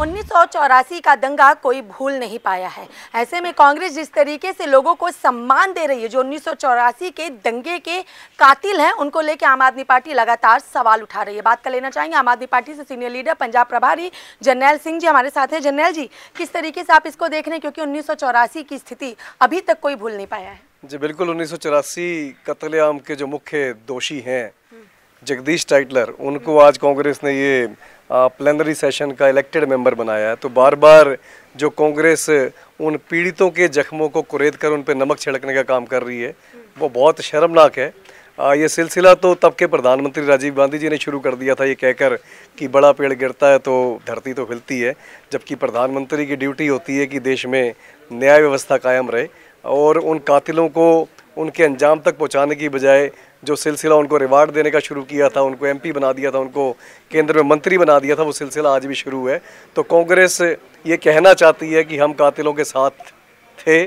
उन्नीस का दंगा कोई भूल नहीं पाया है ऐसे में कांग्रेस जिस तरीके से लोगों को सम्मान दे रही है जो उन्नीस के दंगे के कातिल हैं उनको लेकर आम आदमी पार्टी लगातार सवाल उठा रही है बात कर लेना चाहेंगे आम आदमी पार्टी से सीनियर लीडर पंजाब प्रभारी जनरल सिंह जी हमारे साथ हैं जनरल जी किस तरीके से आप इसको देख रहे हैं क्योंकि उन्नीस की स्थिति अभी तक कोई भूल नहीं पाया है जी बिल्कुल उन्नीस सौ चौरासी के जो मुख्य दोषी हैं जगदीश टाइटलर उनको आज कांग्रेस ने ये प्लेनरी सेशन का इलेक्टेड मेंबर बनाया है तो बार बार जो कांग्रेस उन पीड़ितों के जख्मों को कुरेद कर उन पर नमक छिड़कने का काम कर रही है वो बहुत शर्मनाक है आ, ये सिलसिला तो तब के प्रधानमंत्री राजीव गांधी जी ने शुरू कर दिया था ये कहकर कि बड़ा पेड़ गिरता है तो धरती तो हिलती है जबकि प्रधानमंत्री की ड्यूटी होती है कि देश में न्याय व्यवस्था कायम रहे और उन कातिलों को उनके अंजाम तक पहुंचाने की बजाय जो सिलसिला उनको रिवार्ड देने का शुरू किया था उनको एमपी बना दिया था उनको केंद्र में मंत्री बना दिया था वो सिलसिला आज भी शुरू है तो कांग्रेस ये कहना चाहती है कि हम कातिलों के साथ थे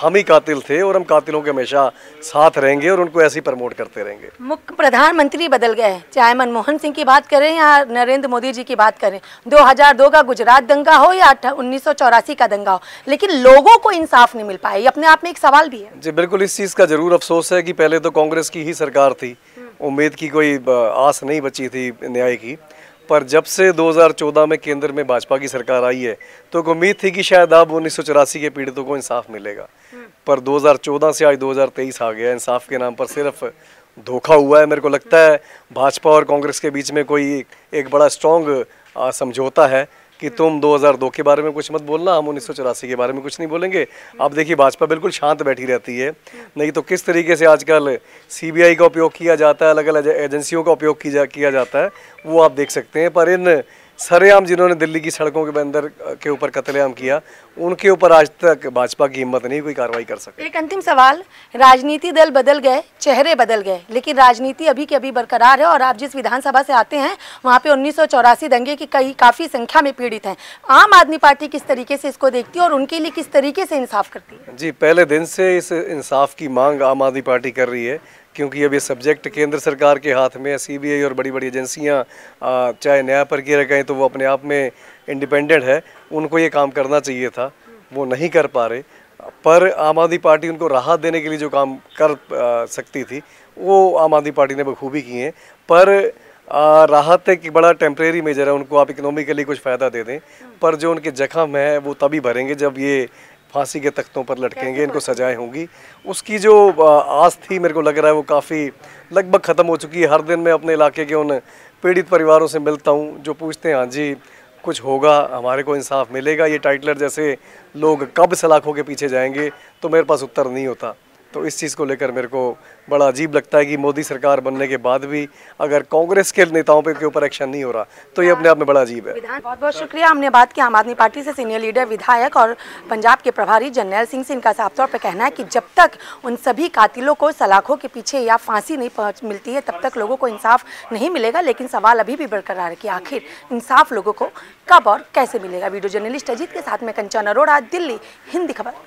हम ही कातिल थे और हम कातिलों के हमेशा साथ रहेंगे और उनको ऐसे प्रमोट करते रहेंगे मुख्य प्रधानमंत्री बदल गए चाहे मनमोहन सिंह की बात करें या नरेंद्र मोदी जी की बात करें 2002 का गुजरात दंगा हो या उन्नीस का दंगा हो लेकिन लोगों को इंसाफ नहीं मिल पाया अपने आप में एक सवाल भी है जी बिल्कुल इस चीज़ का जरूर अफसोस है की पहले तो कांग्रेस की ही सरकार थी उम्मीद की कोई आस नहीं बची थी न्याय की पर जब से 2014 में केंद्र में भाजपा की सरकार आई है तो उम्मीद थी कि शायद अब उन्नीस के पीड़ितों को इंसाफ मिलेगा हम्म। पर 2014 से आज 2023 आ गया इंसाफ के नाम पर सिर्फ धोखा हुआ है मेरे को लगता है भाजपा और कांग्रेस के बीच में कोई एक बड़ा स्ट्रॉन्ग समझौता है कि तुम 2002 के बारे में कुछ मत बोलना हम उन्नीस के बारे में कुछ नहीं बोलेंगे आप देखिए भाजपा बिल्कुल शांत बैठी रहती है नहीं तो किस तरीके से आजकल सीबीआई का उपयोग किया जाता है अलग अलग एजेंसियों का उपयोग किया किया जाता है वो आप देख सकते हैं पर इन सरेआम जिन्होंने दिल्ली की सड़कों के अंदर के ऊपर कतलेआम किया उनके ऊपर आज तक भाजपा की हिम्मत नहीं कोई कार्रवाई कर सकती एक अंतिम सवाल राजनीति दल बदल गए चेहरे बदल गए लेकिन राजनीति अभी के अभी बरकरार है और आप जिस विधानसभा से आते हैं वहाँ पे उन्नीस दंगे की कई काफ़ी संख्या में पीड़ित हैं आम आदमी पार्टी किस तरीके से इसको देखती है और उनके लिए किस तरीके से इंसाफ करती है जी पहले दिन से इस इंसाफ की मांग आम आदमी पार्टी कर रही है क्योंकि अब ये सब्जेक्ट केंद्र सरकार के हाथ में है सीबीआई और बड़ी बड़ी एजेंसियां चाहे न्याय पर किया रखें तो वो अपने आप में इंडिपेंडेंट है उनको ये काम करना चाहिए था वो नहीं कर पा रहे पर आम आदमी पार्टी उनको राहत देने के लिए जो काम कर आ, सकती थी वो आम आदमी पार्टी ने बखूबी किए हैं पर राहत एक बड़ा टेम्प्रेरी मेजर है उनको आप इकोनॉमिकली कुछ फ़ायदा दे दें पर जो उनके जख्म है वो तभी भरेंगे जब ये फांसी के तख्तों पर लटकेंगे इनको सजाएं होंगी उसकी जो आस थी मेरे को लग रहा है वो काफ़ी लगभग ख़त्म हो चुकी है हर दिन मैं अपने इलाके के उन पीड़ित परिवारों से मिलता हूँ जो पूछते हैं हाँ जी कुछ होगा हमारे को इंसाफ मिलेगा ये टाइटलर जैसे लोग कब सलाखों के पीछे जाएंगे तो मेरे पास उत्तर नहीं होता तो इस चीज़ को लेकर मेरे को बड़ा अजीब लगता है कि मोदी सरकार बनने के बाद भी अगर कांग्रेस के नेताओं पे के ऊपर एक्शन नहीं हो रहा तो ये अपने आप में बड़ा अजीब है बहुत बहुत शुक्रिया हमने बात की आम आदमी पार्टी से सीनियर लीडर विधायक और पंजाब के प्रभारी जनरल सिंह से इनका साफ तौर पर कहना है कि जब तक उन सभी कातिलों को सलाखों के पीछे या फांसी नहीं मिलती है तब तक लोगों को इंसाफ नहीं मिलेगा लेकिन सवाल अभी भी बरकरार है कि आखिर इंसाफ लोगों को कब और कैसे मिलेगा वीडियो जर्नलिस्ट अजीत के साथ में कंचन अरोड़ा दिल्ली हिंदी खबर